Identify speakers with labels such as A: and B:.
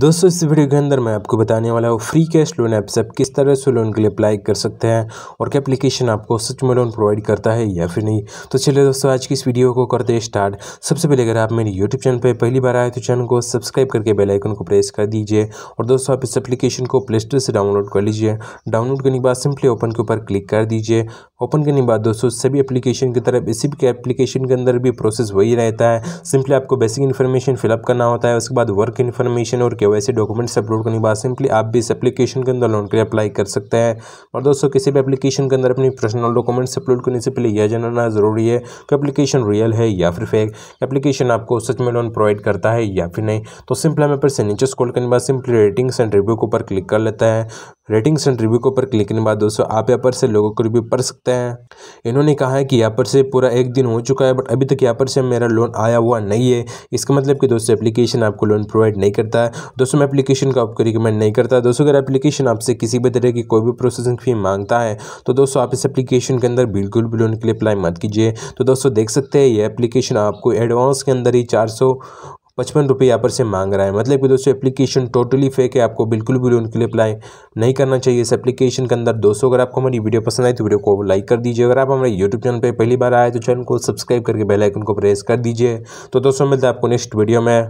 A: दोस्तों इस वीडियो के अंदर मैं आपको बताने वाला हूँ फ्री कैश लोन ऐप से आप किस तरह से लोन के लिए अप्लाई कर सकते हैं और क्या एप्लीकेशन आपको सच में लोन प्रोवाइड करता है या फिर नहीं तो चलिए दोस्तों आज की इस वीडियो को करते हैं स्टार्ट सबसे पहले अगर आप मेरे यूट्यूब चैनल पर पहली बार आए तो चैनल को सब्सक्राइब करके बेलाइकन को प्रेस कर दीजिए और दोस्तों आप इस एप्लीकेशन को प्ले स्टोर से डाउनलोड कर लीजिए डाउनलोड करने के बाद सिंपली ओपन के ऊपर क्लिक कर दीजिए ओपन करने के बाद दोस्तों सभी एप्लीकेशन की तरफ इसी के एप्लीकेशन के अंदर भी प्रोसेस वही रहता है सिंपली आपको बेसिक इन्फॉर्मेशन फिलअप करना होता है उसके बाद वर्क इन्फॉर्मेशन और के वाई डॉक्यूमेंट्स अपलोड करने के बाद सिंपली आप भी इस एप्लीकेशन के अंदर लोन के लिए अप्लाई कर सकते हैं और दोस्तों किसी भी एप्लीकेशन के अंदर अपनी पर्सनल डॉक्यूमेंट्स अपलोड करने से पहले यह जानना ज़रूरी है कि एप्लीकेशन रियल है या फिर फेक एप्लीकेशन आपको सच में लोन प्रोवाइड करता है या फिर नहीं तो सिंपल हमें पर से नीचे स्कॉल करने के बाद सिंपली रेटिंग्स एंड रिव्यू के ऊपर क्लिक कर लेता है रेटिंग्स एंड रिव्यू के ऊपर क्लिक करने के बाद दोस्तों आप यहाँ पर से लोगों को रिव्यू पढ़ सकते हैं इन्होंने कहा है कि यहाँ पर से पूरा एक दिन हो चुका है बट अभी तक यहाँ पर से मेरा लोन आया हुआ नहीं है इसका मतलब कि दोस्तों एप्लीकेशन आपको लोन प्रोवाइड नहीं करता है दोस्तों मैं एप्लीकेशन को आपको रिकमेंड नहीं करता दोस्तों अगर एप्लीकेशन आपसे किसी भी तरह की कोई भी प्रोसेसिंग फ़ी मांगता है तो दोस्तों आप इस एप्लीकेशन के अंदर बिल्कुल भी लोन के लिए अप्लाई मत कीजिए तो दोस्तों देख सकते हैं ये एप्लीकेशन आपको एडवांस के अंदर ही चार पचपन रुपये यहाँ पर से मांग रहा है मतलब कि दोस्तों एप्लीकेशन टोटली फेक है आपको बिल्कुल भी उनके लिए अप्लाई नहीं करना चाहिए इस एप्लीकेशन के अंदर दोस्तों अगर आपको हमारी वीडियो पसंद आई तो वीडियो को लाइक कर दीजिए अगर आप हमारे यूट्यूब चैनल पर पहली बार आए तो चैनल को सब्सक्राइब करके बेलाइकन को प्रेस कर दीजिए तो दोस्तों मिलता है आपको नेक्स्ट वीडियो में